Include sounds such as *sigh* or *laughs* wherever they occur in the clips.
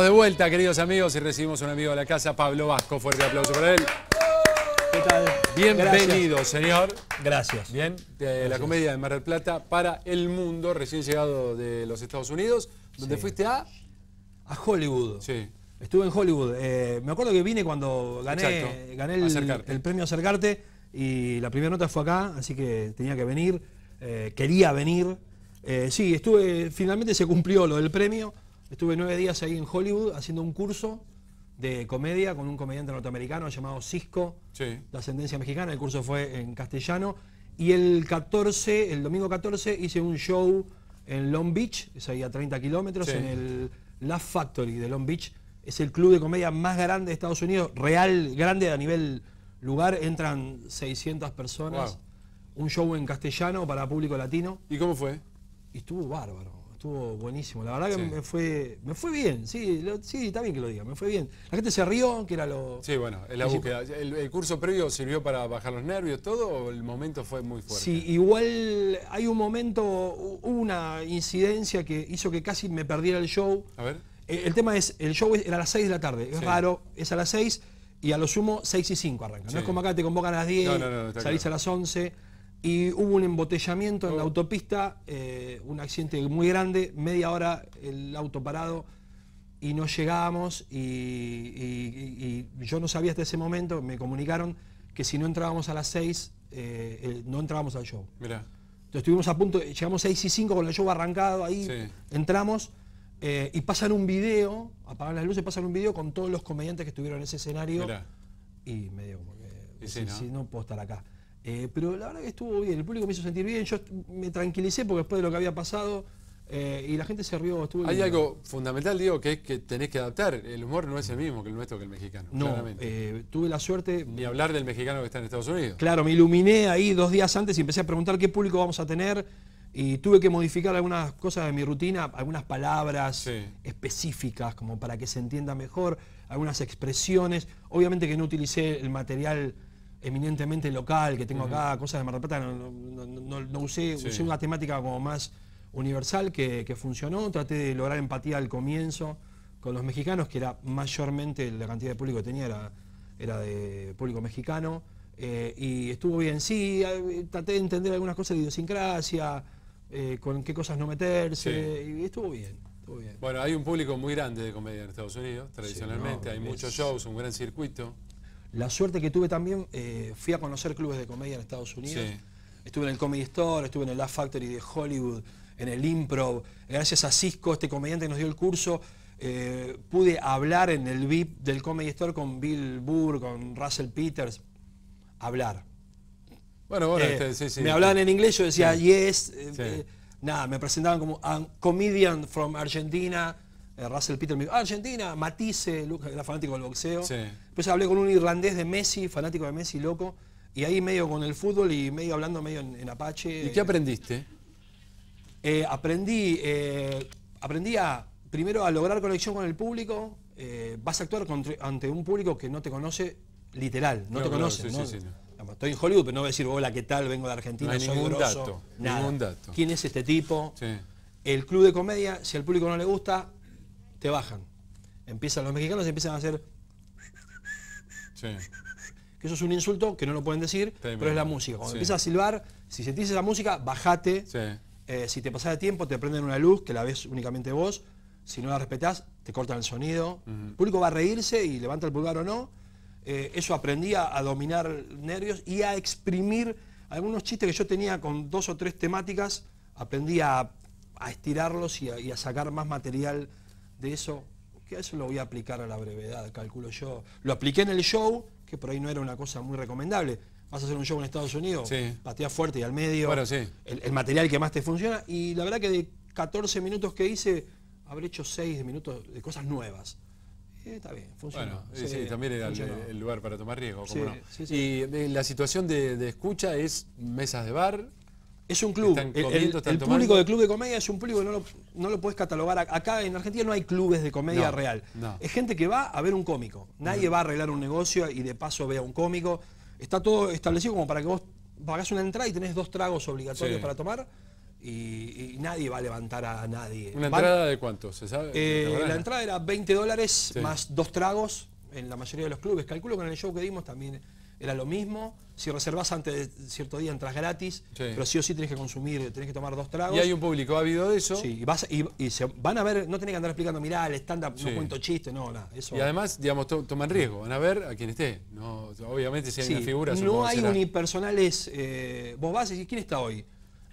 de vuelta, queridos amigos, y recibimos un amigo de la casa, Pablo Vasco. Fuerte aplauso para él. ¿Qué tal? Bienvenido, señor. Gracias. Bien, de la comedia de Mar del Plata para el mundo, recién llegado de los Estados Unidos, donde fuiste a... A Hollywood. Sí. Estuve en Hollywood. Eh, me acuerdo que vine cuando gané, gané el, premio Acercarte y la primera nota fue acá, así que tenía que venir, eh, quería venir. Eh, sí, estuve, finalmente se cumplió lo del premio. Estuve nueve días ahí en Hollywood haciendo un curso de comedia con un comediante norteamericano llamado Cisco, de ascendencia mexicana. El curso fue en castellano. Y el 14, el domingo 14, hice un show en Long Beach, es ahí a 30 kilómetros, en el Laugh Factory de Long Beach. Es el club de comedia más grande de Estados Unidos, real, grande a nivel lugar. Entran 600 personas. Un show en castellano para público latino. ¿Y cómo fue? estuvo bárbaro estuvo buenísimo. La verdad que me, fue, me fue bien, sí, sí, está bien que lo diga, me fue bien. La gente se rió, que era lo... Sí, bueno, la búsqueda. El, curso previo sirvió para bajar los nervios, todo, el momento fue muy fuerte? Sí, igual hay un momento, una incidencia que hizo que casi me perdiera el show. A ver. Eh, el, tema es, el show era a las 6 de la tarde, es raro, es a las 6 y a lo sumo 6 y 5 arranca. No es como acá te convocan a las 10, salís a las 11 y hubo un embotellamiento en la oh. autopista, eh, un accidente muy grande, media hora el auto parado y no llegábamos y, yo no sabía hasta ese momento, me comunicaron que si no entrábamos a las 6, eh, no entrábamos al show. Mirá. Entonces estuvimos a punto, llegamos 6 y 5 con el show arrancado ahí, entramos eh, y pasan un video, apagan las luces, pasan un video con todos los comediantes que estuvieron en ese escenario y me digo, porque, no puedo estar acá. Eh, pero la verdad que estuvo bien, el público me hizo sentir bien, yo me tranquilicé porque después de lo que había pasado eh, y la gente se rió. Hay algo fundamental, digo, que es que tenés que adaptar. El humor no es el mismo que el nuestro, que el mexicano. No, claramente. Eh, tuve la suerte... Ni hablar del mexicano que está en Estados Unidos. Claro, me iluminé ahí dos días antes y empecé a preguntar qué público vamos a tener y tuve que modificar algunas cosas de mi rutina, algunas palabras específicas como para que se entienda mejor, algunas expresiones. Obviamente que no utilicé el material eminentemente local que tengo acá, cosas de Mar Plata, no, no, usé, una temática como más universal que, funcionó, traté de lograr empatía al comienzo con los mexicanos, que era mayormente la cantidad de público que tenía era, era de público mexicano, eh, y estuvo bien, sí, eh, traté de entender algunas cosas de idiosincrasia, eh, con qué cosas no meterse, y estuvo bien, Bueno, hay un público muy grande de comedia en Estados Unidos, tradicionalmente, hay muchos shows, un gran circuito. La suerte que tuve también, eh, fui a conocer clubes de comedia en Estados Unidos. Estuve en el Comedy Store, estuve en el Laugh Factory de Hollywood, en el Improv. Gracias a Cisco, este comediante que nos dio el curso, eh, pude hablar en el VIP del Comedy Store con Bill Burr, con Russell Peters. Hablar. Bueno, bueno, eh, este, sí, sí. Me hablaban en inglés, yo decía, yes. nada, me presentaban como a comedian from Argentina. Eh, Russell Peter me ah, Argentina, Matisse, Lucas, era fanático del boxeo. Sí. Después hablé con un irlandés de Messi, fanático de Messi, loco. Y ahí medio con el fútbol y medio hablando medio en, Apache. ¿Y qué aprendiste? Eh, aprendí, eh, aprendí a, primero a lograr conexión con el público. vas a actuar ante un público que no te conoce literal, no, te conoce. Pues estoy en Hollywood, pero no voy a decir, hola, ¿qué tal? Vengo de Argentina, no ningún dato, Ningún dato. ¿Quién es este tipo? El club de comedia, si al público no le gusta, te bajan. Empiezan los mexicanos empiezan a hacer... Sí. Que eso es un insulto que no lo pueden decir, pero es la música. Cuando empiezas a silbar, si sentís esa música, bajate. Eh, si te pasás de tiempo, te prenden una luz que la ves únicamente vos. Si no la respetás, te cortan el sonido. El público va a reírse y levanta el pulgar o no. Eh, eso aprendí a, dominar nervios y a exprimir algunos chistes que yo tenía con dos o tres temáticas, aprendí a, estirarlos y a, sacar más material de eso, que eso lo voy a aplicar a la brevedad, calculo yo. Lo apliqué en el show, que por ahí no era una cosa muy recomendable. Vas a hacer un show en Estados Unidos, sí. fuerte y al medio, el, material que más te funciona. Y la verdad que de 14 minutos que hice, habré hecho 6 minutos de cosas nuevas. Eh, está bien, funciona. Bueno, sí, también era el, lugar para tomar riesgo, no? Y eh, la situación de, escucha es mesas de bar. Es un club. el, público del club de comedia es un público no lo, no lo puedes catalogar. Acá en Argentina no hay clubes de comedia real. Es gente que va a ver un cómico. Nadie va a arreglar un negocio y de paso vea a un cómico. Está todo establecido como para que vos pagás una entrada y tenés dos tragos obligatorios para tomar. Y, nadie va a levantar a nadie. ¿Una entrada de cuánto? ¿Se sabe? Eh, la entrada era 20 dólares más dos tragos en la mayoría de los clubes. Calculo que en el show que dimos también era lo mismo. Si reservas antes de cierto día, entras gratis, pero sí o sí tenés que consumir, tenés que tomar dos tragos. Y hay un público, ¿ha habido de eso? Sí, y, y, se, van a ver, no tenés que andar explicando, mirá, el estándar, up no cuento chiste, no, nada. Eso... Y además, digamos, toman riesgo, van a ver a quien esté. No, obviamente si hay una figura... No hay unipersonales, eh, vos vas y decís, ¿quién está hoy?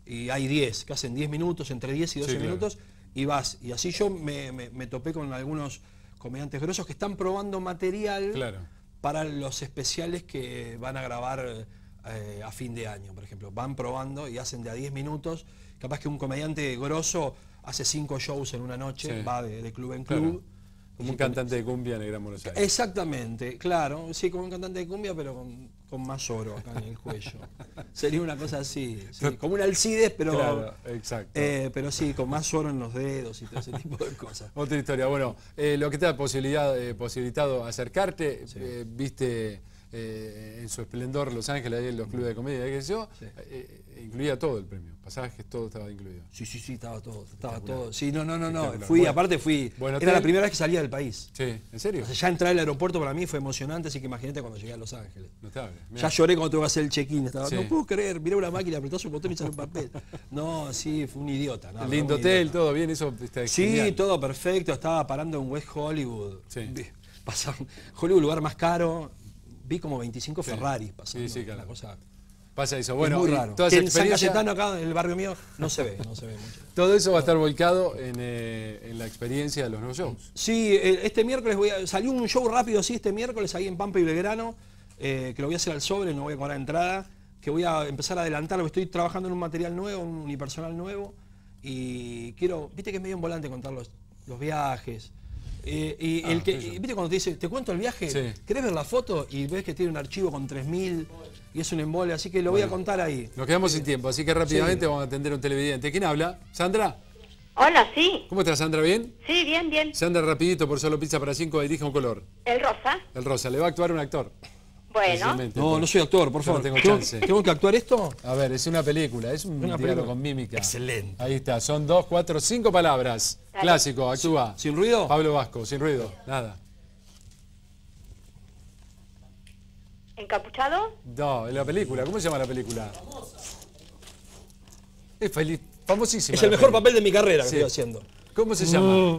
Y hay 10, que hacen 10 minutos, entre 10 y 12 minutos, y vas. Y así yo me, me topé con algunos comediantes grosos que están probando material... Claro para los especiales que van a grabar eh, a fin de año, por ejemplo. Van probando y hacen de a 10 minutos. Capaz que un comediante grosso hace 5 shows en una noche, va de, club en club. Como un cantante de cumbia en el Gran Buenos Exactamente, claro. Sí, como un cantante de cumbia, pero con, más oro acá en el cuello. *laughs* Sería una cosa así, como un alcides, pero... Claro, exacto. Eh, pero sí, con más oro en los dedos y todo ese tipo de cosas. Otra historia. Bueno, eh, lo que te ha eh, posibilitado acercarte, viste eh, en su esplendor Los Ángeles, ahí en los clubes de comedia, qué yo, eh, incluía todo el premio, pasajes, todo estaba incluido. Sí, sí, sí, estaba todo, estaba todo. Sí, no, no, no, no. Fui, aparte fui. Bueno, era la primera vez que salía del país. Sí, ¿en serio? ya entrar al aeropuerto para mí fue emocionante, así que imagínate cuando llegué a Los Ángeles. Ya lloré cuando tuve que hacer el check-in. no puedo creer, miré una máquina, apretó su botón y salió un papel. No, sí, fue un idiota. No, Lindo hotel, todo bien, eso está Sí, todo perfecto, estaba parando en West Hollywood. Sí. *laughs* Hollywood, lugar más caro, vi como 25 Ferraris pasando. Sí, sí, claro. cosa pasa eso. Bueno, es muy raro. acá, en el barrio mío, no se ve, Todo eso va a estar volcado en, eh, la experiencia de los nuevos shows. Sí, eh, este miércoles voy a, salió un show rápido, sí, este miércoles ahí en Pampa y Belgrano, eh, que lo voy a hacer al sobre, no voy a cobrar entrada, que voy a empezar a adelantar, porque estoy trabajando en un material nuevo, un unipersonal nuevo, y quiero, viste que es medio en volante contar los, los viajes, eh, y ah, el que, ¿Viste cuando te dice, te cuento el viaje? Sí. ¿Querés ver la foto? Y ves que tiene un archivo con 3.000 y es un embole, así que lo voy a contar ahí. Nos quedamos sin tiempo, así que rápidamente vamos a atender un televidente. ¿Quién habla? ¿Sandra? Hola, sí. ¿Cómo estás, Sandra? ¿Bien? Sí, bien, bien. Sandra, rapidito, por solo pizza para 5, dirige un color. El rosa. El rosa, le va a actuar un actor. Bueno. No, no soy actor, por favor. tengo chance. ¿Tengo que actuar esto? A ver, es una película, es un diálogo con mímica. Excelente. Ahí está, son dos, cuatro, cinco palabras. Clásico, actúa. ¿Sin, ruido? Pablo Vasco, sin ruido, nada. ¿Encapuchado? No, en la película. ¿Cómo se llama la película? Es famosísima. Es el mejor papel de mi carrera que estoy haciendo. ¿Cómo se llama?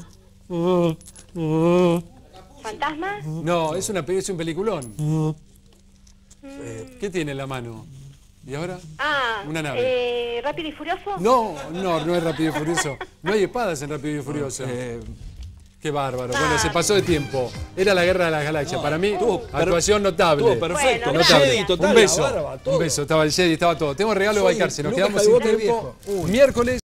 ¿Fantasma? No, es, una, es un peliculón. Eh, ¿Qué tiene en la mano? ¿Y ahora? Ah, una nave. Eh, ¿Rápido y Furioso? No, no, no es Rápido y Furioso. No hay espadas en Rápido y Furioso. Eh, Qué bárbaro. Bueno, se pasó de tiempo. Era la guerra de las galaxias. Para mí, actuación notable. perfecto. un beso. un beso. Estaba el Jedi, estaba todo. Tengo regalo de bailarse. Nos quedamos sin tiempo. Miércoles.